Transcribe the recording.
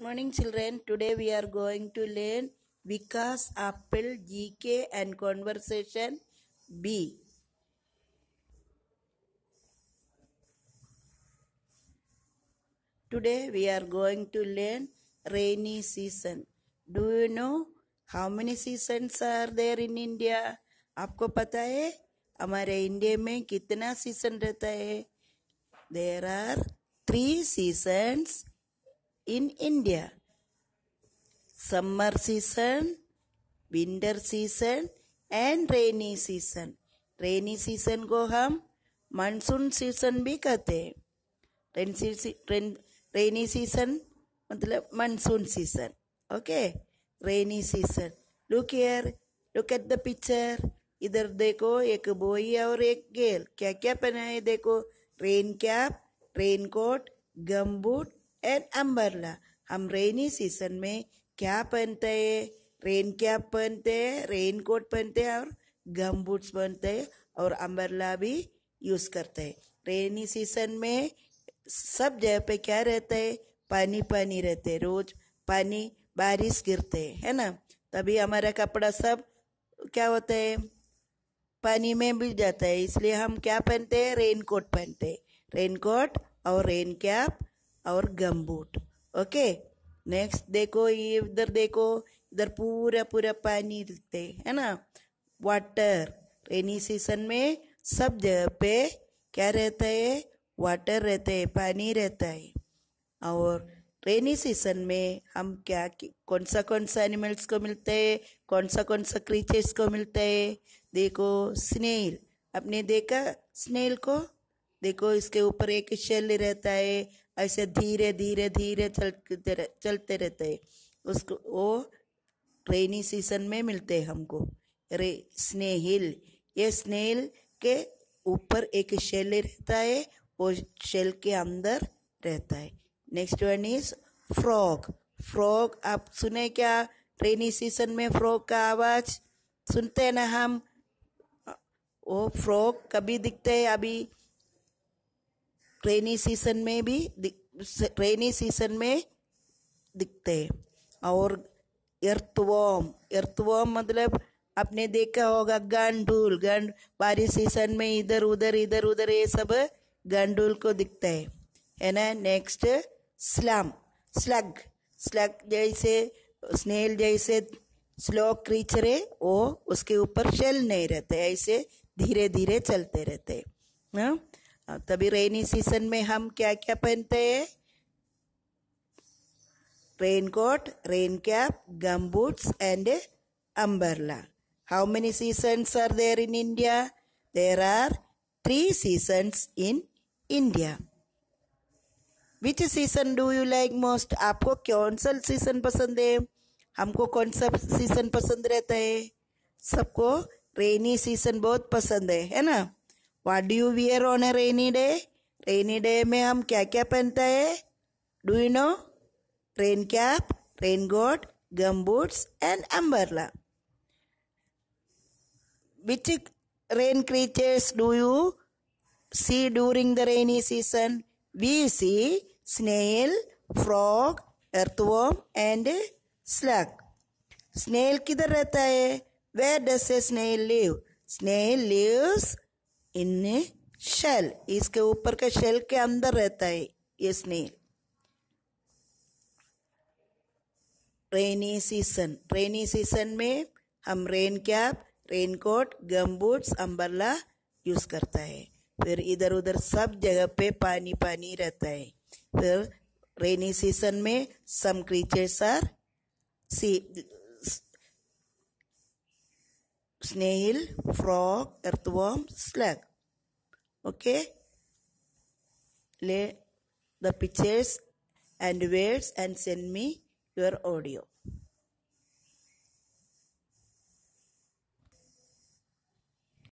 morning children. Today we are going to learn Vikas, Apple, GK and Conversation B. Today we are going to learn rainy season. Do you know how many seasons are there in India? aapko pata hai हमारे India में कितना season रहता है there are three seasons in India. Summer season, winter season and rainy season. Rainy season को हम monsoon season भी कहते हैं रेनी सीजन मतलब monsoon season okay rainy season look here look at the picture इधर देखो एक बॉय और एक गर्ल क्या क्या पहना है देखो rain cap rain coat gum boot and umbrella हम रेनी सीजन में क्या पहनते हैं रेन कैप पहनते हैं रेन कोट पहनते हैं और गम बूट्स पहनते हैं और अम्बरला भी यूज़ करते हैं रेनी सीजन में सब जगह पे क्या रहता है पानी पानी रहते रोज पानी बारिश गिरते हैं है ना तभी हमारा कपड़ा सब क्या होता है पानी में भी जाता है इसलिए हम क्या पहनते हैं रेन कोट पहनते हैं रेन कोट और रेन कैप और गमबूट ओके नेक्स्ट देखो ये इधर देखो इधर पूरा पूरा पानी रहते है ना वाटर रेनी सीजन में सब जगह पे क्या रहता है वाटर रहता है पानी रहता है और रेनी सीजन में हम क्या कौन सा कौन सा एनिमल्स को मिलते हैं कौन सा कौन सा क्रीचर्स को मिलते हैं देखो स्नेल आपने देखा स्नेल को देखो इसके ऊपर एक शेल रहता है ऐसे धीरे धीरे धीरे चलते रह, चलते रहते उसको वो रेनी सीजन में मिलते हैं हमको रे स्नेहिल ये स्नेहिल के ऊपर एक शेल रहता है वो शेल के अंदर रहता है next one is frog frog आप सुने क्या रेनी सीजन में फ्रॉग का आवाज़ सुनते हैं ना हम वो फ्रॉग कभी दिखते हैं अभी रेनी सीजन में भी रेनी सीजन में दिखते हैं और एर्थवॉम एर्थवॉम मतलब आपने देखा होगा गंडूल गंड बारिश सीजन में इधर उधर इधर उधर ये सब गंडूल को दिखता है है ना नेक्स्ट स्लम स्लग स्लग जैसे स्नेल जैसे स्लो क्रीचर है वो उसके ऊपर शेल नहीं रहते ऐसे धीरे धीरे चलते रहते हैं हाँ, तभी रेनी सीजन में हम क्या क्या पहनते हैं rain coat rain cap gum boots and umbrella how many seasons are there in India there are three seasons in India which season do you like most आपको कौन सा सीजन पसंद है हमको कौन सा सीजन पसंद रहता है सबको रेनी सीजन बहुत पसंद है है ना What do you wear on a rainy day? Rainy day में हम क्या क्या पहनते हैं Do you know? Rain cap, rain coat, gum boots and umbrella. Which rain creatures do you see during the rainy season? We see snail, frog, earthworm and slug. Snail किधर रहता है Where does a snail live? Snail lives in shell इसके ऊपर के shell के अंदर रहता है ये snail rainy season rainy season में हम rain cap rain coat gum boots umbrella use करता है फिर इधर उधर सब जगह पे पानी पानी रहता है फिर रेनी सीजन में some creatures are see snail, frog, earthworm, slug. Okay? Lay the pictures and words and send me your audio.